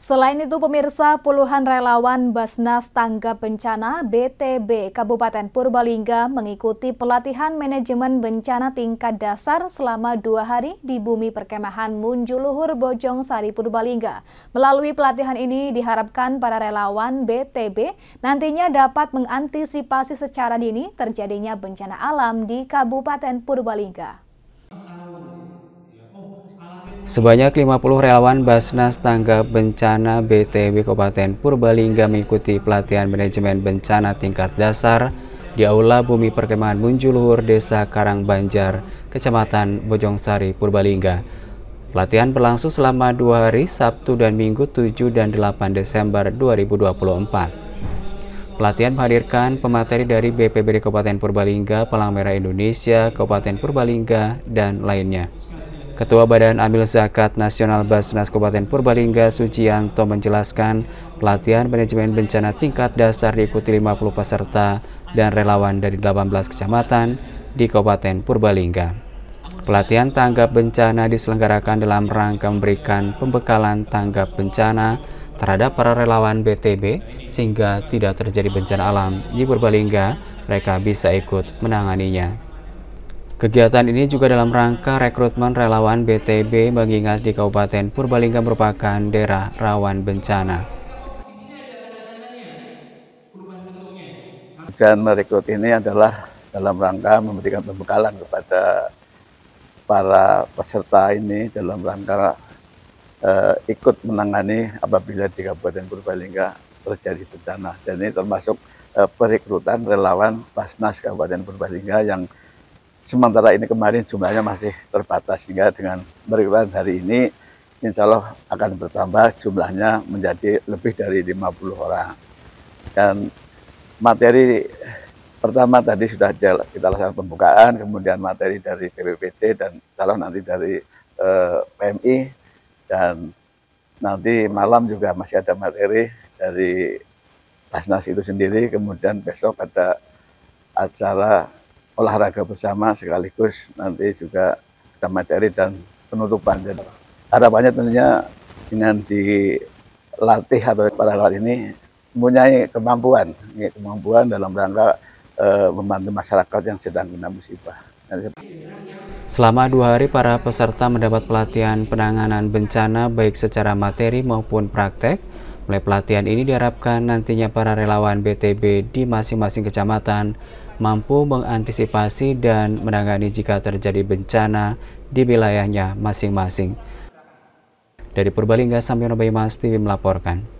Selain itu, pemirsa puluhan relawan Basnas Tangga Bencana BTB Kabupaten Purbalingga mengikuti pelatihan manajemen bencana tingkat dasar selama dua hari di bumi perkemahan Munjuluhur Bojong Sari Purbalingga. Melalui pelatihan ini diharapkan para relawan BTB nantinya dapat mengantisipasi secara dini terjadinya bencana alam di Kabupaten Purbalingga. Sebanyak 50 relawan Basnas Tanggap Bencana Btw Kabupaten Purbalingga mengikuti pelatihan manajemen bencana tingkat dasar di Aula Bumi Perkemahan Munjuluhur Desa Karang Banjar, Kecamatan Bojongsari, Purbalingga. Pelatihan berlangsung selama dua hari, Sabtu dan Minggu 7 dan 8 Desember 2024. Pelatihan menghadirkan pemateri dari BPBD Kabupaten Purbalingga, Palang Merah Indonesia, Kabupaten Purbalingga, dan lainnya. Ketua Badan Amil Zakat Nasional Basnas Kabupaten Purbalingga Sucianto menjelaskan pelatihan manajemen bencana tingkat dasar diikuti 50 peserta dan relawan dari 18 kecamatan di Kabupaten Purbalingga. Pelatihan tanggap bencana diselenggarakan dalam rangka memberikan pembekalan tanggap bencana terhadap para relawan BTB sehingga tidak terjadi bencana alam di Purbalingga mereka bisa ikut menanganinya. Kegiatan ini juga dalam rangka rekrutmen relawan BTB mengingat di Kabupaten Purbalingga merupakan daerah rawan bencana. Tujuan merekrut ini adalah dalam rangka memberikan pembekalan kepada para peserta ini dalam rangka eh, ikut menangani apabila di Kabupaten Purbalingga terjadi bencana. Jadi termasuk eh, perekrutan relawan Basnas Kabupaten Purbalingga yang sementara ini kemarin jumlahnya masih terbatas sehingga dengan berikutan hari ini insya Allah akan bertambah jumlahnya menjadi lebih dari 50 orang. Dan materi pertama tadi sudah kita laksanakan pembukaan, kemudian materi dari BPPD dan calon nanti dari eh, PMI dan nanti malam juga masih ada materi dari Basnas itu sendiri, kemudian besok ada acara olahraga bersama sekaligus nanti juga ada materi dan penutupan. Jadi, harapannya tentunya dengan dilatih atau para relawan ini mempunyai kemampuan, kemampuan dalam rangka e, membantu masyarakat yang sedang kena musibah. Selama dua hari, para peserta mendapat pelatihan penanganan bencana baik secara materi maupun praktek. Mulai pelatihan ini diharapkan nantinya para relawan BTB di masing-masing kecamatan mampu mengantisipasi dan menangani jika terjadi bencana di wilayahnya masing-masing. Dari Purbalingga, Samyono Bayimas TV melaporkan.